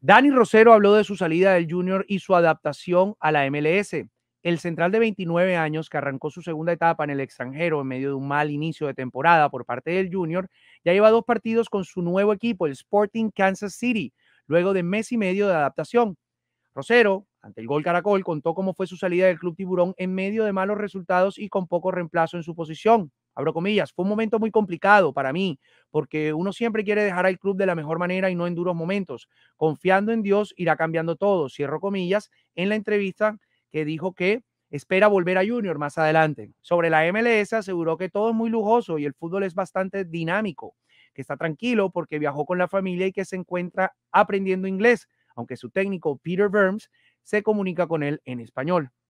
Dani Rosero habló de su salida del Junior y su adaptación a la MLS. El central de 29 años, que arrancó su segunda etapa en el extranjero en medio de un mal inicio de temporada por parte del Junior, ya lleva dos partidos con su nuevo equipo, el Sporting Kansas City, luego de mes y medio de adaptación. Rosero, ante el gol Caracol, contó cómo fue su salida del club tiburón en medio de malos resultados y con poco reemplazo en su posición abro comillas, fue un momento muy complicado para mí, porque uno siempre quiere dejar al club de la mejor manera y no en duros momentos. Confiando en Dios irá cambiando todo, cierro comillas, en la entrevista que dijo que espera volver a Junior más adelante. Sobre la MLS aseguró que todo es muy lujoso y el fútbol es bastante dinámico, que está tranquilo porque viajó con la familia y que se encuentra aprendiendo inglés, aunque su técnico Peter Burns se comunica con él en español.